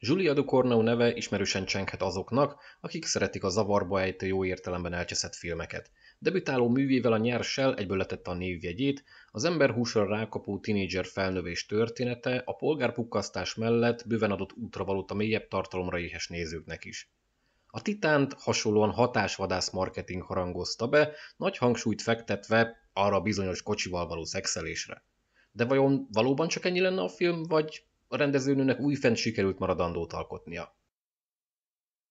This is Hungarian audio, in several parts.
Julia Ducornau neve ismerősen csenghet azoknak, akik szeretik a zavarba ejtő jó értelemben elcseszett filmeket. Debütáló művével a nyerssel egyből letette a névjegyét, az húsra rákapó tinédzser felnövés története a polgárpukkasztás mellett bőven adott útra a mélyebb tartalomra éhes nézőknek is. A Titánt hasonlóan hatásvadász marketing harangozta be, nagy hangsúlyt fektetve arra bizonyos kocsival való szexelésre. De vajon valóban csak ennyi lenne a film, vagy a rendezőnőnek újfent sikerült maradandót alkotnia.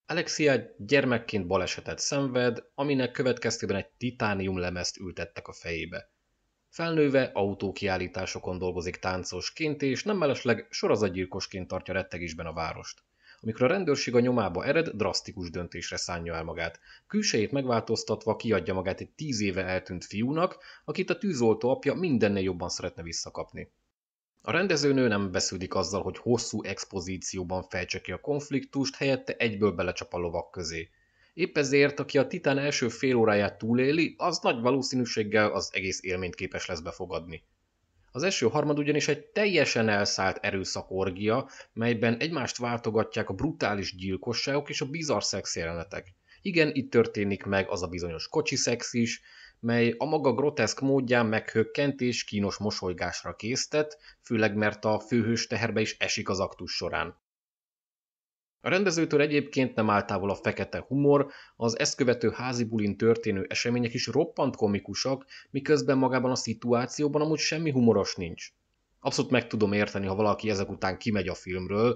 Alexia gyermekként balesetet szenved, aminek következtében egy titánium lemezt ültettek a fejébe. Felnőve autókiállításokon dolgozik táncosként, és nem mellesleg sorozatgyilkosként tartja rettegésben a várost. Amikor a rendőrség a nyomába ered, drasztikus döntésre szánja el magát. Külsejét megváltoztatva kiadja magát egy tíz éve eltűnt fiúnak, akit a tűzoltó apja mindennél jobban szeretne visszakapni. A rendezőnő nem vesződik azzal, hogy hosszú expozícióban fejtse ki a konfliktust, helyette egyből belecsap a lovak közé. Épp ezért, aki a Titán első fél óráját túléli, az nagy valószínűséggel az egész élményt képes lesz befogadni. Az első harmad ugyanis egy teljesen elszállt erőszakorgia, melyben egymást váltogatják a brutális gyilkosságok és a bizarr szex jelenetek. Igen, itt történik meg az a bizonyos kocsi szex is, mely a maga groteszk módján meghökkent és kínos mosolygásra késztet, főleg mert a főhős teherbe is esik az aktus során. A rendezőtől egyébként nem állt távol a fekete humor, az ezt követő házi bulin történő események is roppant komikusak, miközben magában a szituációban amúgy semmi humoros nincs. Abszolút meg tudom érteni, ha valaki ezek után kimegy a filmről,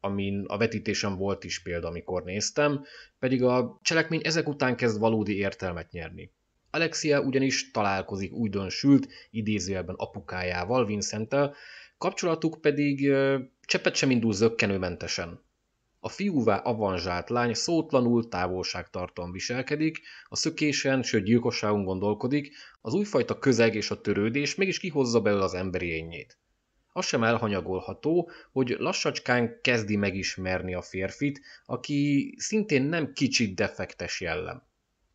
amin a vetítésen volt is példa, amikor néztem, pedig a cselekmény ezek után kezd valódi értelmet nyerni. Alexia ugyanis találkozik újdonsült, idézőjelben apukájával, Vincenttel, kapcsolatuk pedig cseppet sem indul zöggenőmentesen. A fiúvá avanzsált lány szótlanul távolságtartóan viselkedik, a szökésen, sőt gyilkosságon gondolkodik, az újfajta közeg és a törődés mégis kihozza belőle az emberi ényét. Az sem elhanyagolható, hogy lassacskán kezdi megismerni a férfit, aki szintén nem kicsit defektes jellem.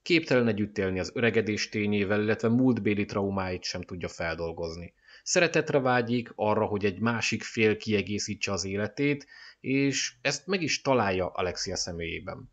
Képtelen együtt élni az öregedés tényével, illetve múltbéli traumáit sem tudja feldolgozni. Szeretetre vágyik, arra, hogy egy másik fél kiegészítse az életét, és ezt meg is találja Alexia személyében.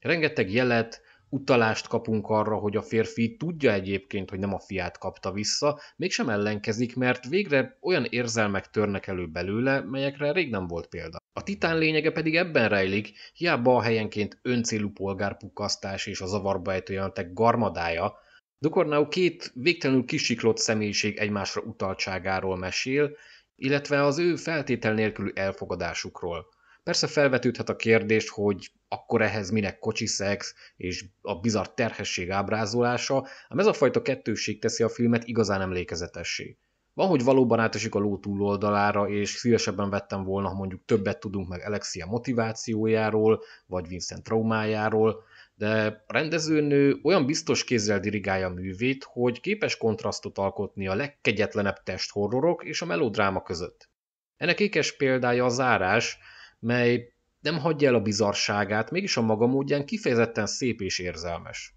Rengeteg jelet, utalást kapunk arra, hogy a férfi tudja egyébként, hogy nem a fiát kapta vissza, mégsem ellenkezik, mert végre olyan érzelmek törnek elő belőle, melyekre rég nem volt példa. A titán lényege pedig ebben rejlik, hiába a helyenként öncélú polgárpukasztás és a zavarba ejtő jelentek garmadája, Dukornau két végtelenül kisiklott személyiség egymásra utaltságáról mesél, illetve az ő feltétel nélkülű elfogadásukról. Persze felvetődhet a kérdés, hogy akkor ehhez minek kocsi szex és a bizarr terhesség ábrázolása, ám ez a fajta kettőség teszi a filmet igazán emlékezetessé. Van, hogy valóban átesik a ló túloldalára, és szívesebben vettem volna, ha mondjuk többet tudunk meg Alexia motivációjáról, vagy Vincent traumájáról, de a rendezőnő olyan biztos kézzel dirigálja a művét, hogy képes kontrasztot alkotni a legkegyetlenebb testhorrorok és a melodráma között. Ennek ékes példája a zárás, mely nem hagyja el a bizarságát, mégis a maga módján kifejezetten szép és érzelmes.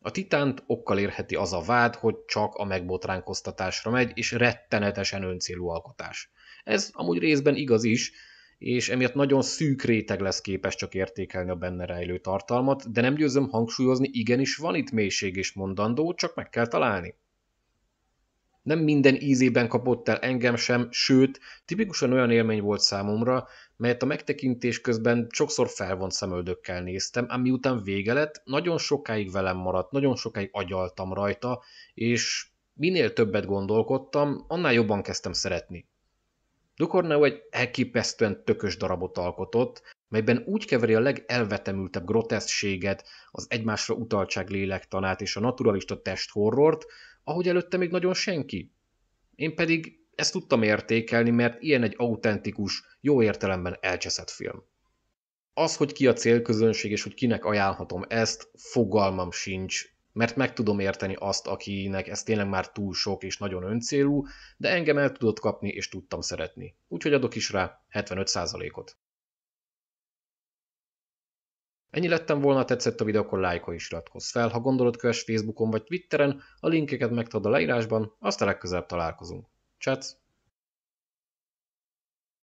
A titánt okkal érheti az a vád, hogy csak a megbotránkoztatásra megy, és rettenetesen öncélú alkotás. Ez amúgy részben igaz is, és emiatt nagyon szűk réteg lesz képes csak értékelni a benne rejlő tartalmat, de nem győzöm hangsúlyozni, igenis van itt mélység és mondandó, csak meg kell találni nem minden ízében kapott el engem sem, sőt, tipikusan olyan élmény volt számomra, melyet a megtekintés közben sokszor felvont szemöldökkel néztem, ám miután vége lett, nagyon sokáig velem maradt, nagyon sokáig agyaltam rajta, és minél többet gondolkodtam, annál jobban kezdtem szeretni. Dukorneau egy elképesztően tökös darabot alkotott, melyben úgy keveri a legelvetemültebb groteszséget, az egymásra utaltság lélektanát és a naturalista testhorrort, ahogy előtte még nagyon senki. Én pedig ezt tudtam értékelni, mert ilyen egy autentikus, jó értelemben elcseszett film. Az, hogy ki a célközönség és hogy kinek ajánlhatom ezt, fogalmam sincs, mert meg tudom érteni azt, akinek ez tényleg már túl sok és nagyon öncélú, de engem el tudott kapni és tudtam szeretni. Úgyhogy adok is rá 75%-ot. Ennyi lettem volna, ha tetszett a videó, akkor lájkol is iratkozz fel, ha gondolod, kövess Facebookon vagy Twitteren, a linkeket megtad a leírásban, aztán legközelebb találkozunk. Csátsz!